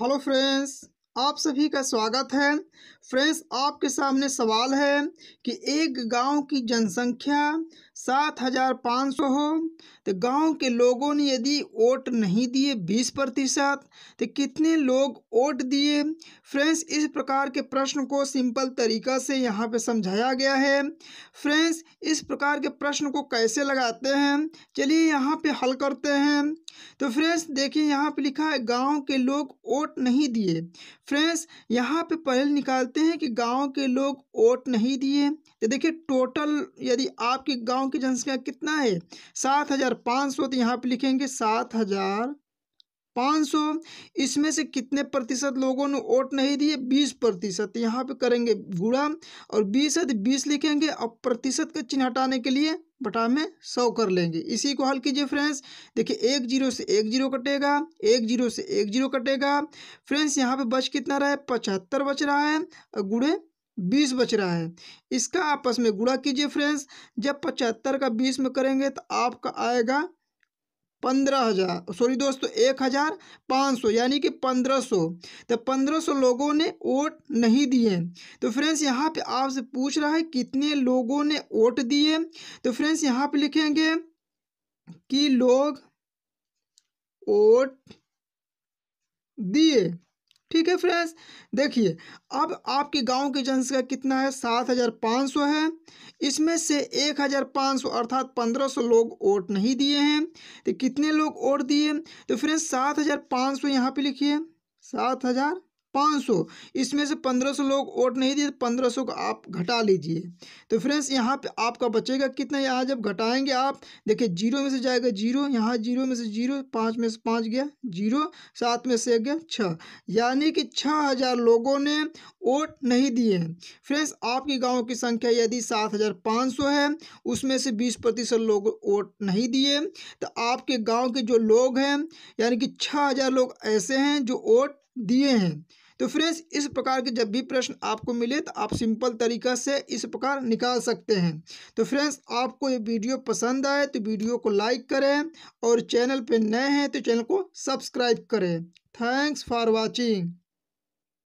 hello friends आप सभी का स्वागत है फ्रेंड्स आपके सामने सवाल है कि एक गांव की जनसंख्या सात हजार पाँच सौ हो तो गांव के लोगों ने यदि वोट नहीं दिए बीस प्रतिशत तो कितने लोग वोट दिए फ्रेंड्स इस प्रकार के प्रश्न को सिंपल तरीका से यहां पे समझाया गया है फ्रेंड्स इस प्रकार के प्रश्न को कैसे लगाते हैं चलिए यहां पे हल करते हैं तो फ्रेंड्स देखिए यहाँ पर लिखा है गाँव के लोग वोट नहीं दिए फ्रेंड्स यहाँ पे पहले निकालते हैं कि गांव के लोग वोट नहीं दिए तो देखिए टोटल यदि आपके गांव की जनसंख्या कितना है सात हज़ार पाँच सौ तो यहाँ पे लिखेंगे सात हज़ार पाँच सौ इसमें से कितने प्रतिशत लोगों ने वोट नहीं दिए बीस प्रतिशत यहाँ पे करेंगे गुड़ा और 20 है बीस लिखेंगे और प्रतिशत का चिन्ह हटाने के लिए बटा में सौ कर लेंगे इसी को हल कीजिए फ्रेंड्स देखिए एक जीरो से एक जीरो कटेगा एक जीरो से एक जीरो कटेगा फ्रेंड्स यहाँ पे बच कितना रहा है पचहत्तर बच रहा है और गुड़े बीस बच रहा है इसका आपस में गुड़ा कीजिए फ्रेंड्स जब पचहत्तर का बीस में करेंगे तो आपका आएगा पंद्रह हज़ार सॉरी दोस्तों एक हज़ार पाँच सौ यानी कि पंद्रह सौ तो पंद्रह सौ लोगों ने वोट नहीं दिए तो फ्रेंड्स यहाँ पे आपसे पूछ रहा है कितने लोगों ने वोट दिए तो फ्रेंड्स यहाँ पे लिखेंगे कि लोग वोट दिए ठीक है फ्रेंड्स देखिए अब आपके गांव की जनसंख्या कितना है सात हज़ार पाँच सौ है इसमें से एक हज़ार पाँच सौ अर्थात पंद्रह सौ लोग वोट नहीं दिए हैं तो कितने लोग वोट दिए तो फ्रेंड्स सात हज़ार पाँच सौ यहाँ पर लिखिए सात हज़ार पाँच सौ इसमें से पंद्रह सौ लोग वोट नहीं दिए पंद्रह सौ को आप घटा लीजिए तो फ्रेंड्स यहाँ पे आपका बचेगा कितना यहाँ जब घटाएंगे आप देखिए जीरो में से जाएगा जीरो यहाँ जीरो में से जीरो पाँच में से पाँच गया जीरो सात में से गया छः यानी कि छः हज़ार लोगों ने वोट नहीं दिए हैं फ्रेंड्स आपके गाँव की संख्या यदि सात हज़ार पाँच सौ है उसमें से बीस प्रतिशत लोग वोट नहीं दिए तो आपके गाँव के जो लोग हैं यानी कि छः हज़ार लोग ऐसे हैं जो वोट दिए हैं तो फ्रेंड्स इस प्रकार के जब भी प्रश्न आपको मिले तो आप सिंपल तरीका से इस प्रकार निकाल सकते हैं तो फ्रेंड्स आपको ये वीडियो पसंद आए तो वीडियो को लाइक करें और चैनल पर नए हैं तो चैनल को सब्सक्राइब करें थैंक्स फॉर वॉचिंग